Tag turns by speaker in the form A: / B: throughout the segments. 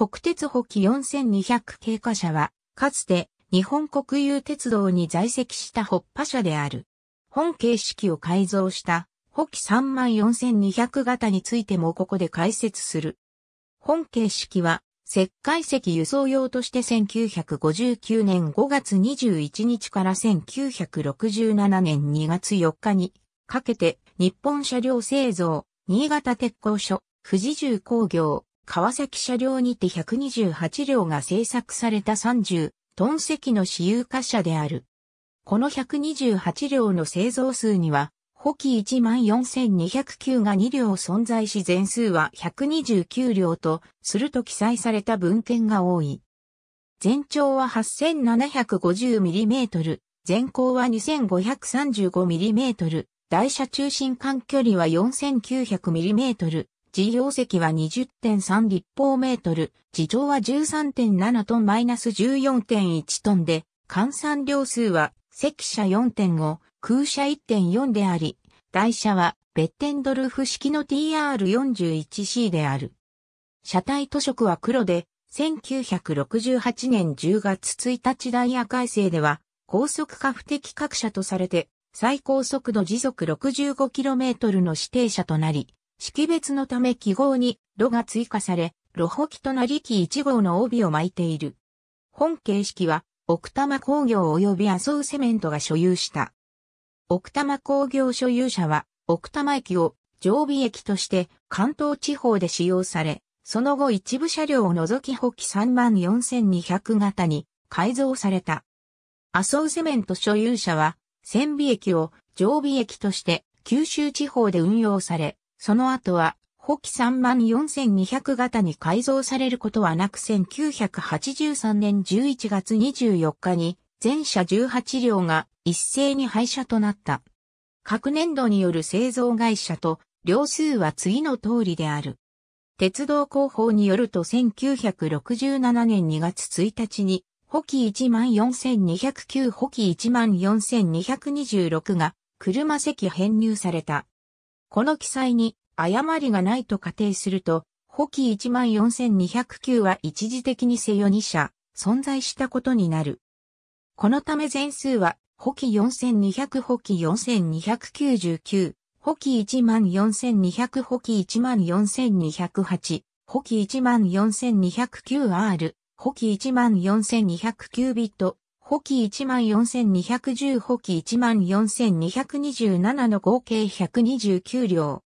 A: 国鉄補機4200経過車は、かつて日本国有鉄道に在籍した北波車である。本形式を改造した補機34200型についてもここで解説する。本形式は石灰石輸送用として1959年5月21日から1967年2月4日にかけて日本車両製造、新潟鉄工所、富士重工業、川崎車両にて128両が製作された30トン席の私有貨車である。この128両の製造数には、補機14209が2両存在し全数は129両とすると記載された文献が多い。全長は 8750mm、全高は 2535mm、台車中心間距離は 4900mm、地業石は20.3立方メートル、地上は13.7トンマイナス14.1トンで、換算量数は、積車4.5、空車1.4であり、台車は、ベッテンドルフ式の TR41C である。車体塗色は黒で、1968年10月1日ダイヤ改正では、高速化不適格車とされて、最高速度時速 65km の指定車となり、識別のため記号に、炉が追加され、炉補機となり機1号の帯を巻いている。本形式は、奥多摩工業及び麻生セメントが所有した。奥多摩工業所有者は、奥多摩駅を常備駅として関東地方で使用され、その後一部車両を除き補機34200型に改造された。麻生セメント所有者は、千尾駅を常備駅として九州地方で運用され、その後は、補機34200型に改造されることはなく1983年11月24日に、全車18両が一斉に廃車となった。各年度による製造会社と、両数は次の通りである。鉄道広報によると1967年2月1日に、補機14209補機14226が車席編入された。この記載に誤りがないと仮定すると、保機14209は一時的に世よ2社存在したことになる。このため全数は保機4200保機4299、保機14200保機14208、保機 14209R、保機 14209bit、補機14210補機14227の合計129両。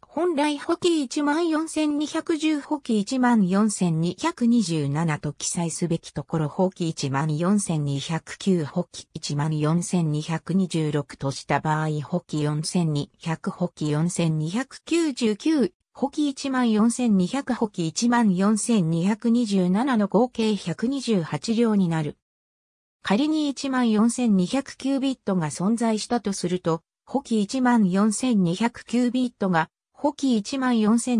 A: 本来補機14210補機14227と記載すべきところ補機14209補機14226とした場合補機4200補機4299補機14200補機14227の合計128両になる。仮に14200キュービットが存在したとすると、補記14200キュービットが補記14227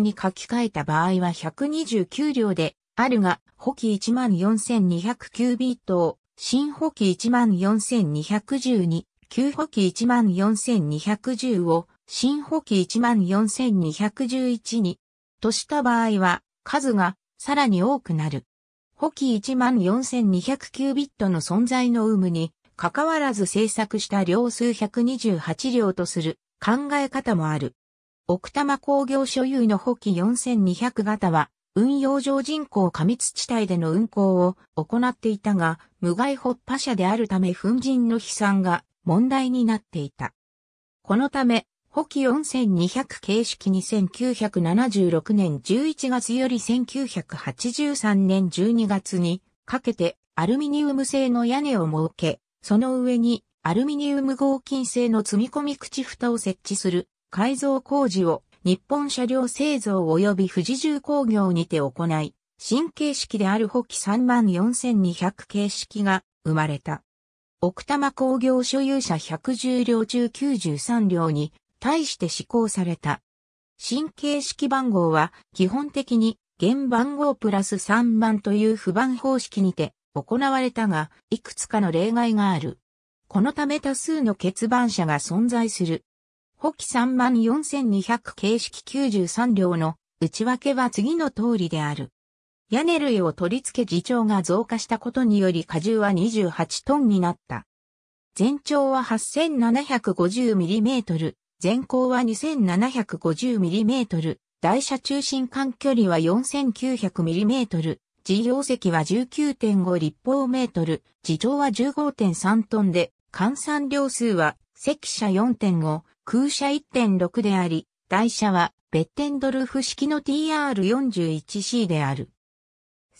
A: に書き換えた場合は129両であるが、補記14200キュービットを新補記14212、旧補記14210を新補記14211にとした場合は数がさらに多くなる。補機14209ビットの存在の有無に、関わらず制作した量数128両とする考え方もある。奥多摩工業所有の補機4200型は、運用上人口過密地帯での運行を行っていたが、無害発破車であるため粉塵の飛散が問題になっていた。このため、補機4200形式2976年11月より1983年12月にかけてアルミニウム製の屋根を設け、その上にアルミニウム合金製の積み込み口蓋を設置する改造工事を日本車両製造及び富士重工業にて行い、新形式である補機34200形式が生まれた。奥多摩工業所有者110両中93両に対して施行された。新形式番号は基本的に現番号プラス3番という不番方式にて行われたが、いくつかの例外がある。このため多数の欠番者が存在する。補機3 4200形式93両の内訳は次の通りである。屋根類を取り付け自長が増加したことにより荷重は28トンになった。全長は 8750mm、全高は 2750mm、台車中心間距離は 4900mm、事業席は19.5立方メートル、自上は15.3トンで、換算量数は、席車4.5、空車1.6であり、台車は、ベッテンドルフ式の TR41C である。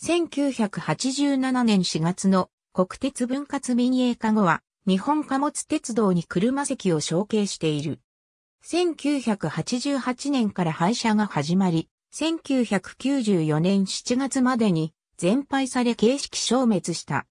A: 1987年4月の国鉄分割民営化後は、日本貨物鉄道に車席を承継している。1988年から廃車が始まり、1994年7月までに全廃され形式消滅した。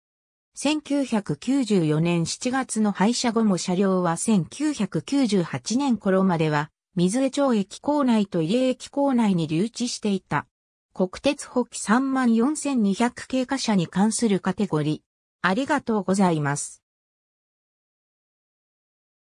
A: 1994年7月の廃車後も車両は1998年頃までは、水江町駅構内と入江駅構内に留置していた。国鉄補機3万4200経過車に関するカテゴリー。ありがとうございます。